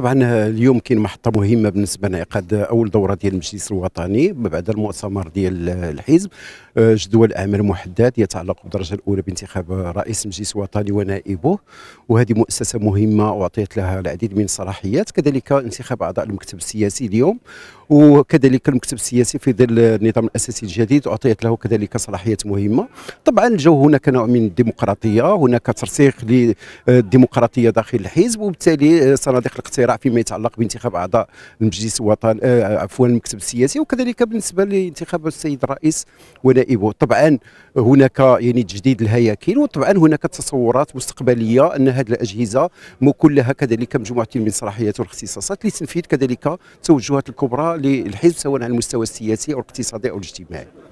طبعا اليوم كاين محطه مهمه بالنسبه لانعقاد اول دوره ديال المجلس الوطني بعد المؤتمر ديال الحزب آه، جدول اعمال محدد يتعلق بالدرجه الاولى بانتخاب رئيس المجلس الوطني ونائبه وهذه مؤسسه مهمه واعطيت لها العديد من الصلاحيات كذلك انتخاب اعضاء المكتب السياسي اليوم وكذلك المكتب السياسي في ظل النظام الاساسي الجديد اعطيت له كذلك صلاحيات مهمه طبعا الجو هناك نوع من الديمقراطيه هناك ترسيخ للديمقراطيه داخل الحزب وبالتالي صناديق الاقتراع الاراء فيما يتعلق بانتخاب اعضاء المجلس الوطني آه، عفوا المكتب السياسي وكذلك بالنسبه لانتخاب السيد الرئيس ونائبه طبعا هناك يعني تجديد الهياكل وطبعا هناك تصورات مستقبليه ان هذه الاجهزه كلها كذلك مجموعه من الصلاحيات والاختصاصات لتنفيذ كذلك التوجهات الكبرى للحزب سواء على المستوى السياسي او الاقتصادي او الاجتماعي